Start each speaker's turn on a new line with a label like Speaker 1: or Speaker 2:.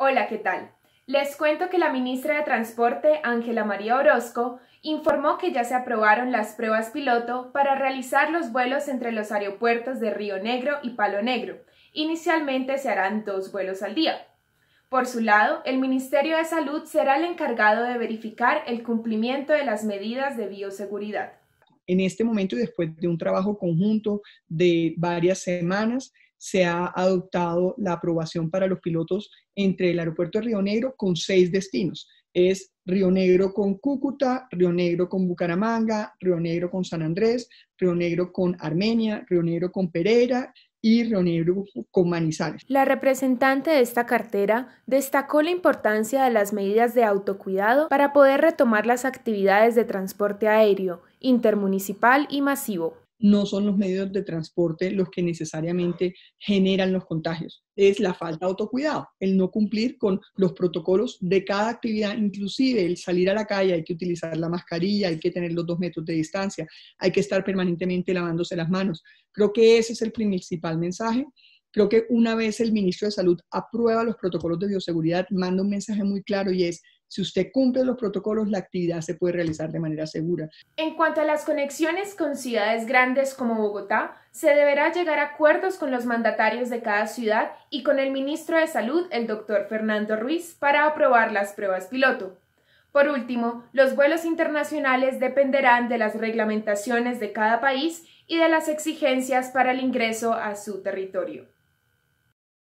Speaker 1: Hola, ¿qué tal? Les cuento que la ministra de Transporte, Ángela María Orozco, informó que ya se aprobaron las pruebas piloto para realizar los vuelos entre los aeropuertos de Río Negro y Palo Negro. Inicialmente se harán dos vuelos al día. Por su lado, el Ministerio de Salud será el encargado de verificar el cumplimiento de las medidas de bioseguridad.
Speaker 2: En este momento y después de un trabajo conjunto de varias semanas, se ha adoptado la aprobación para los pilotos entre el aeropuerto de Río Negro con seis destinos. Es Río Negro con Cúcuta, Río Negro con Bucaramanga, Río Negro con San Andrés, Río Negro con Armenia, Río Negro con Pereira y Río Negro con Manizales.
Speaker 1: La representante de esta cartera destacó la importancia de las medidas de autocuidado para poder retomar las actividades de transporte aéreo, intermunicipal y masivo
Speaker 2: no son los medios de transporte los que necesariamente generan los contagios, es la falta de autocuidado, el no cumplir con los protocolos de cada actividad, inclusive el salir a la calle, hay que utilizar la mascarilla, hay que tener los dos metros de distancia, hay que estar permanentemente lavándose las manos. Creo que ese es el principal mensaje. Creo que una vez el ministro de Salud aprueba los protocolos de bioseguridad, manda un mensaje muy claro y es, si usted cumple los protocolos, la actividad se puede realizar de manera segura.
Speaker 1: En cuanto a las conexiones con ciudades grandes como Bogotá, se deberá llegar a acuerdos con los mandatarios de cada ciudad y con el ministro de Salud, el doctor Fernando Ruiz, para aprobar las pruebas piloto. Por último, los vuelos internacionales dependerán de las reglamentaciones de cada país y de las exigencias para el ingreso a su territorio.